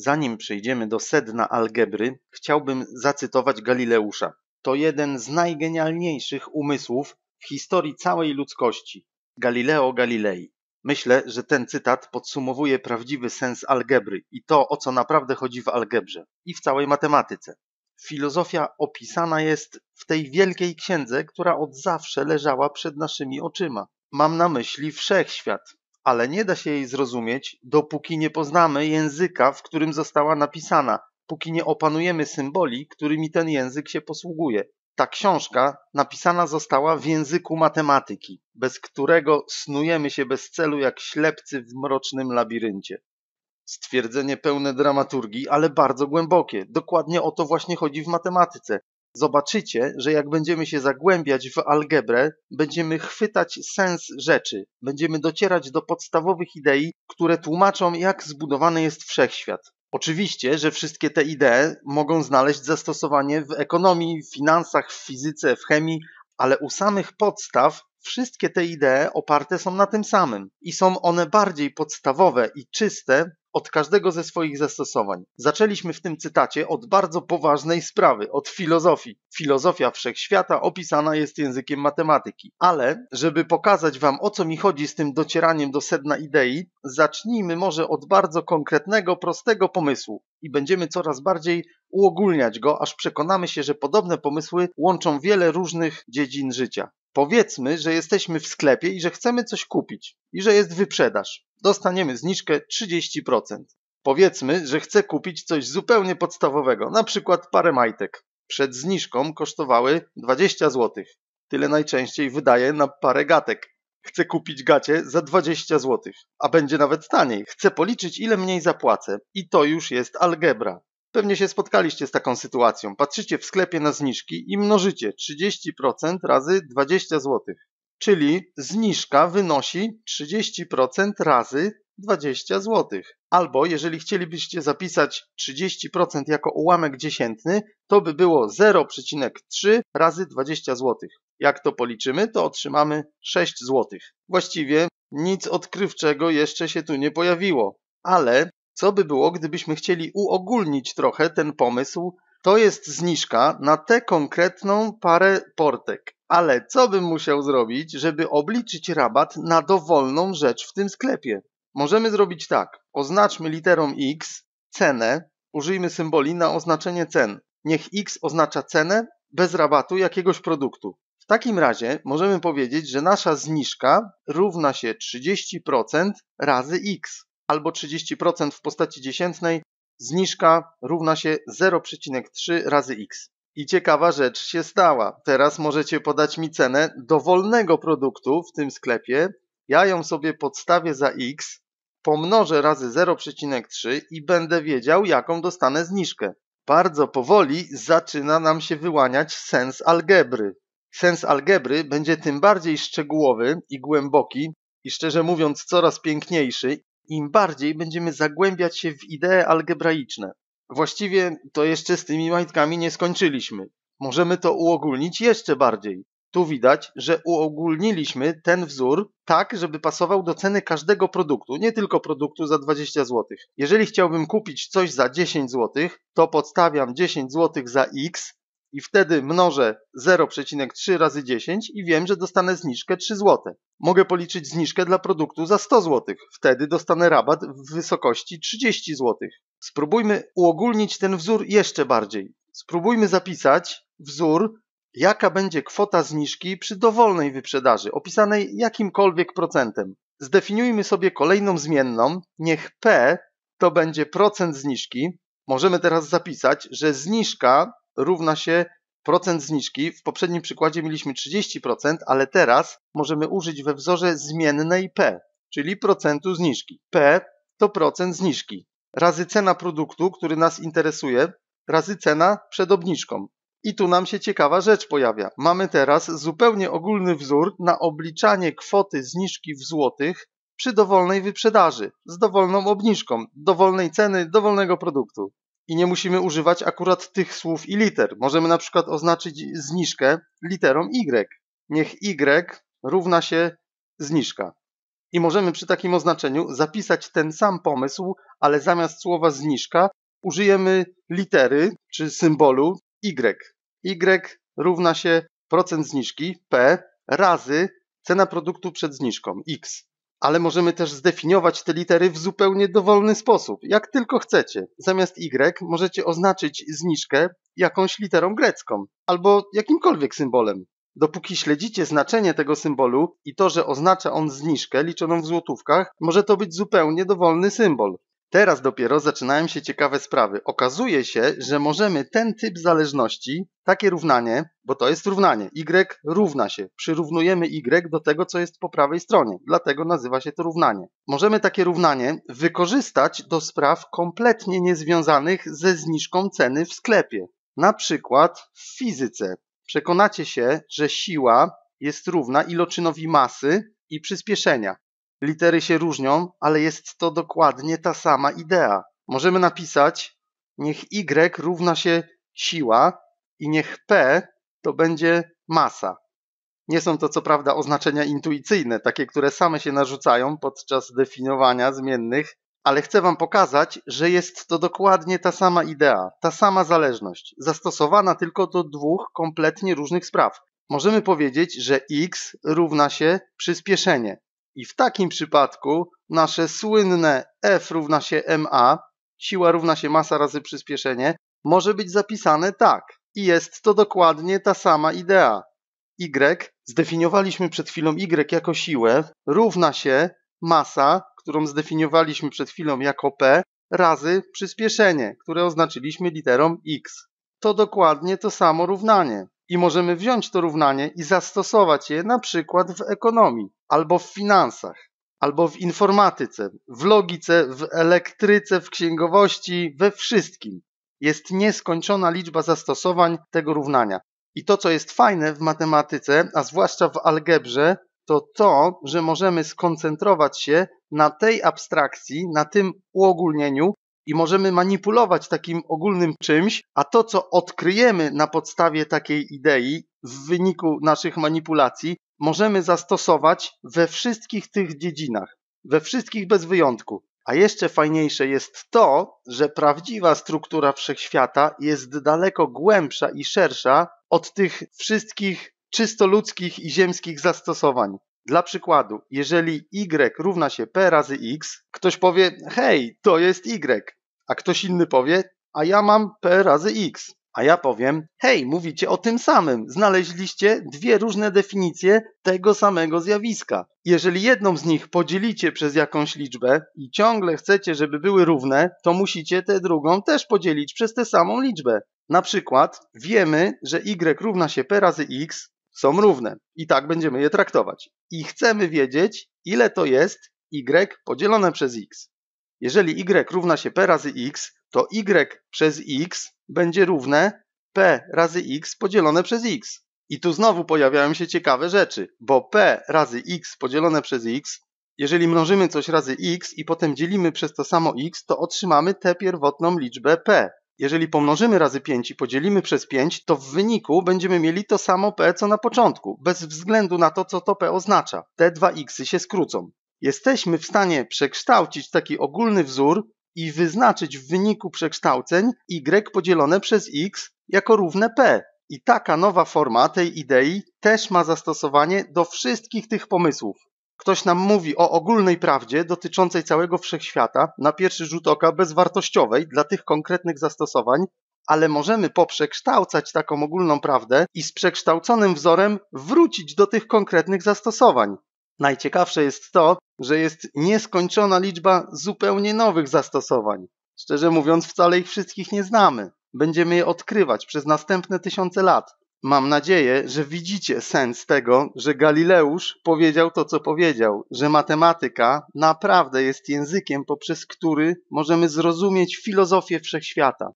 Zanim przejdziemy do sedna algebry, chciałbym zacytować Galileusza. To jeden z najgenialniejszych umysłów w historii całej ludzkości. Galileo Galilei. Myślę, że ten cytat podsumowuje prawdziwy sens algebry i to, o co naprawdę chodzi w algebrze i w całej matematyce. Filozofia opisana jest w tej wielkiej księdze, która od zawsze leżała przed naszymi oczyma. Mam na myśli wszechświat, ale nie da się jej zrozumieć, dopóki nie poznamy języka, w którym została napisana, póki nie opanujemy symboli, którymi ten język się posługuje. Ta książka napisana została w języku matematyki, bez którego snujemy się bez celu jak ślepcy w mrocznym labiryncie. Stwierdzenie pełne dramaturgii, ale bardzo głębokie. Dokładnie o to właśnie chodzi w matematyce. Zobaczycie, że jak będziemy się zagłębiać w algebrę, będziemy chwytać sens rzeczy, będziemy docierać do podstawowych idei, które tłumaczą, jak zbudowany jest wszechświat. Oczywiście, że wszystkie te idee mogą znaleźć zastosowanie w ekonomii, w finansach, w fizyce, w chemii, ale u samych podstaw wszystkie te idee oparte są na tym samym i są one bardziej podstawowe i czyste od każdego ze swoich zastosowań. Zaczęliśmy w tym cytacie od bardzo poważnej sprawy, od filozofii. Filozofia wszechświata opisana jest językiem matematyki. Ale, żeby pokazać Wam o co mi chodzi z tym docieraniem do sedna idei, zacznijmy może od bardzo konkretnego, prostego pomysłu i będziemy coraz bardziej uogólniać go, aż przekonamy się, że podobne pomysły łączą wiele różnych dziedzin życia. Powiedzmy, że jesteśmy w sklepie i że chcemy coś kupić i że jest wyprzedaż dostaniemy zniżkę 30%. Powiedzmy, że chcę kupić coś zupełnie podstawowego, na przykład parę majtek. Przed zniżką kosztowały 20 zł. Tyle najczęściej wydaję na parę gatek. Chcę kupić gacie za 20 zł, a będzie nawet taniej. Chcę policzyć, ile mniej zapłacę, i to już jest algebra. Pewnie się spotkaliście z taką sytuacją. Patrzycie w sklepie na zniżki i mnożycie 30% razy 20 zł czyli zniżka wynosi 30% razy 20 zł. Albo jeżeli chcielibyście zapisać 30% jako ułamek dziesiętny, to by było 0,3 razy 20 zł. Jak to policzymy, to otrzymamy 6 zł. Właściwie nic odkrywczego jeszcze się tu nie pojawiło, ale co by było, gdybyśmy chcieli uogólnić trochę ten pomysł? To jest zniżka na tę konkretną parę portek. Ale co bym musiał zrobić, żeby obliczyć rabat na dowolną rzecz w tym sklepie? Możemy zrobić tak. Oznaczmy literą X cenę. Użyjmy symboli na oznaczenie cen. Niech X oznacza cenę bez rabatu jakiegoś produktu. W takim razie możemy powiedzieć, że nasza zniżka równa się 30% razy X albo 30% w postaci dziesiętnej. Zniżka równa się 0,3 razy X. I ciekawa rzecz się stała. Teraz możecie podać mi cenę dowolnego produktu w tym sklepie. Ja ją sobie podstawię za x, pomnożę razy 0,3 i będę wiedział, jaką dostanę zniżkę. Bardzo powoli zaczyna nam się wyłaniać sens algebry. Sens algebry będzie tym bardziej szczegółowy i głęboki, i szczerze mówiąc coraz piękniejszy, im bardziej będziemy zagłębiać się w idee algebraiczne właściwie to jeszcze z tymi majtkami nie skończyliśmy. Możemy to uogólnić jeszcze bardziej. Tu widać, że uogólniliśmy ten wzór tak, żeby pasował do ceny każdego produktu, nie tylko produktu za 20 zł. Jeżeli chciałbym kupić coś za 10 zł, to podstawiam 10 zł za x i wtedy mnożę 0,3 razy 10 i wiem, że dostanę zniżkę 3 zł. Mogę policzyć zniżkę dla produktu za 100 zł, wtedy dostanę rabat w wysokości 30 zł. Spróbujmy uogólnić ten wzór jeszcze bardziej. Spróbujmy zapisać wzór, jaka będzie kwota zniżki przy dowolnej wyprzedaży, opisanej jakimkolwiek procentem. Zdefiniujmy sobie kolejną zmienną, niech P to będzie procent zniżki. Możemy teraz zapisać, że zniżka równa się procent zniżki. W poprzednim przykładzie mieliśmy 30%, ale teraz możemy użyć we wzorze zmiennej P, czyli procentu zniżki. P to procent zniżki razy cena produktu, który nas interesuje, razy cena przed obniżką. I tu nam się ciekawa rzecz pojawia. Mamy teraz zupełnie ogólny wzór na obliczanie kwoty zniżki w złotych przy dowolnej wyprzedaży, z dowolną obniżką, dowolnej ceny, dowolnego produktu i nie musimy używać akurat tych słów i liter. Możemy na przykład oznaczyć zniżkę literą Y. Niech Y równa się zniżka. I możemy przy takim oznaczeniu zapisać ten sam pomysł, ale zamiast słowa zniżka użyjemy litery czy symbolu Y. Y równa się procent zniżki P razy cena produktu przed zniżką X ale możemy też zdefiniować te litery w zupełnie dowolny sposób, jak tylko chcecie. Zamiast Y możecie oznaczyć zniżkę jakąś literą grecką albo jakimkolwiek symbolem. Dopóki śledzicie znaczenie tego symbolu i to, że oznacza on zniżkę liczoną w złotówkach, może to być zupełnie dowolny symbol. Teraz dopiero zaczynają się ciekawe sprawy. Okazuje się, że możemy ten typ zależności, takie równanie, bo to jest równanie, y równa się, przyrównujemy y do tego, co jest po prawej stronie, dlatego nazywa się to równanie. Możemy takie równanie wykorzystać do spraw kompletnie niezwiązanych ze zniżką ceny w sklepie. Na przykład w fizyce. Przekonacie się, że siła jest równa iloczynowi masy i przyspieszenia litery się różnią, ale jest to dokładnie ta sama idea. Możemy napisać, niech Y równa się siła i niech P to będzie masa. Nie są to co prawda oznaczenia intuicyjne, takie, które same się narzucają podczas definiowania zmiennych, ale chcę Wam pokazać, że jest to dokładnie ta sama idea, ta sama zależność, zastosowana tylko do dwóch kompletnie różnych spraw. Możemy powiedzieć, że x równa się przyspieszenie, i w takim przypadku nasze słynne F równa się ma, siła równa się masa razy przyspieszenie, może być zapisane tak. I jest to dokładnie ta sama idea. Y, zdefiniowaliśmy przed chwilą Y jako siłę, równa się masa, którą zdefiniowaliśmy przed chwilą jako P, razy przyspieszenie, które oznaczyliśmy literą X. To dokładnie to samo równanie. I możemy wziąć to równanie i zastosować je na przykład w ekonomii albo w finansach, albo w informatyce, w logice, w elektryce, w księgowości, we wszystkim. Jest nieskończona liczba zastosowań tego równania. I to, co jest fajne w matematyce, a zwłaszcza w algebrze, to to, że możemy skoncentrować się na tej abstrakcji, na tym uogólnieniu i możemy manipulować takim ogólnym czymś, a to, co odkryjemy na podstawie takiej idei w wyniku naszych manipulacji możemy zastosować we wszystkich tych dziedzinach, we wszystkich bez wyjątku. A jeszcze fajniejsze jest to, że prawdziwa struktura wszechświata jest daleko głębsza i szersza od tych wszystkich czysto ludzkich i ziemskich zastosowań. Dla przykładu, jeżeli y równa się p razy x, ktoś powie, hej, to jest y, a ktoś inny powie, a ja mam p razy x. A ja powiem, hej, mówicie o tym samym. Znaleźliście dwie różne definicje tego samego zjawiska. Jeżeli jedną z nich podzielicie przez jakąś liczbę i ciągle chcecie, żeby były równe, to musicie tę drugą też podzielić przez tę samą liczbę. Na przykład wiemy, że y równa się p razy x są równe i tak będziemy je traktować. I chcemy wiedzieć, ile to jest y podzielone przez x. Jeżeli y równa się p razy x, to y przez x będzie równe p razy x podzielone przez x. I tu znowu pojawiają się ciekawe rzeczy, bo p razy x podzielone przez x, jeżeli mnożymy coś razy x i potem dzielimy przez to samo x, to otrzymamy tę pierwotną liczbę p. Jeżeli pomnożymy razy 5 i podzielimy przez 5, to w wyniku będziemy mieli to samo p co na początku, bez względu na to, co to p oznacza. Te dwa xy się skrócą. Jesteśmy w stanie przekształcić taki ogólny wzór i wyznaczyć w wyniku przekształceń y podzielone przez x jako równe p. I taka nowa forma tej idei też ma zastosowanie do wszystkich tych pomysłów. Ktoś nam mówi o ogólnej prawdzie dotyczącej całego wszechświata, na pierwszy rzut oka bezwartościowej dla tych konkretnych zastosowań, ale możemy poprzekształcać taką ogólną prawdę i z przekształconym wzorem wrócić do tych konkretnych zastosowań. Najciekawsze jest to, że jest nieskończona liczba zupełnie nowych zastosowań. Szczerze mówiąc, wcale ich wszystkich nie znamy. Będziemy je odkrywać przez następne tysiące lat. Mam nadzieję, że widzicie sens tego, że Galileusz powiedział to, co powiedział, że matematyka naprawdę jest językiem, poprzez który możemy zrozumieć filozofię wszechświata.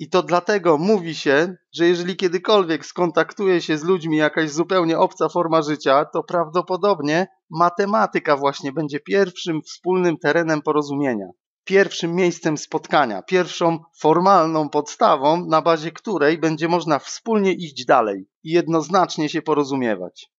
I to dlatego mówi się, że jeżeli kiedykolwiek skontaktuje się z ludźmi jakaś zupełnie obca forma życia, to prawdopodobnie matematyka właśnie będzie pierwszym wspólnym terenem porozumienia, pierwszym miejscem spotkania, pierwszą formalną podstawą, na bazie której będzie można wspólnie iść dalej i jednoznacznie się porozumiewać.